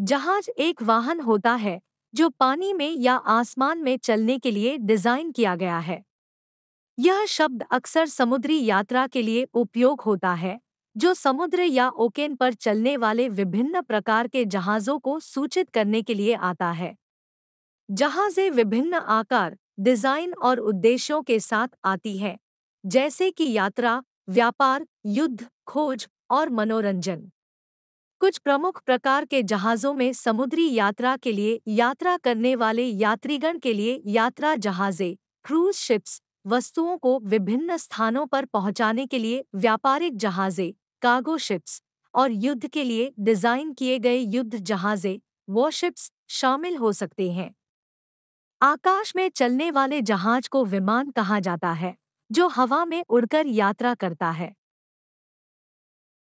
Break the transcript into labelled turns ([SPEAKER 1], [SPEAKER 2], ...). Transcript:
[SPEAKER 1] जहाज एक वाहन होता है जो पानी में या आसमान में चलने के लिए डिजाइन किया गया है यह शब्द अक्सर समुद्री यात्रा के लिए उपयोग होता है जो समुद्र या ओकेन पर चलने वाले विभिन्न प्रकार के जहाज़ों को सूचित करने के लिए आता है जहाज़ें विभिन्न आकार डिज़ाइन और उद्देश्यों के साथ आती हैं जैसे कि यात्रा व्यापार युद्ध खोज और मनोरंजन कुछ प्रमुख प्रकार के जहाज़ों में समुद्री यात्रा के लिए यात्रा करने वाले यात्रीगण के लिए यात्रा जहाज़े क्रूज शिप्स वस्तुओं को विभिन्न स्थानों पर पहुंचाने के लिए व्यापारिक जहाज़े कार्गो शिप्स और युद्ध के लिए डिज़ाइन किए गए युद्ध जहाजे वॉरशिप्स शामिल हो सकते हैं आकाश में चलने वाले जहाज को विमान कहा जाता है जो हवा में उड़कर यात्रा करता है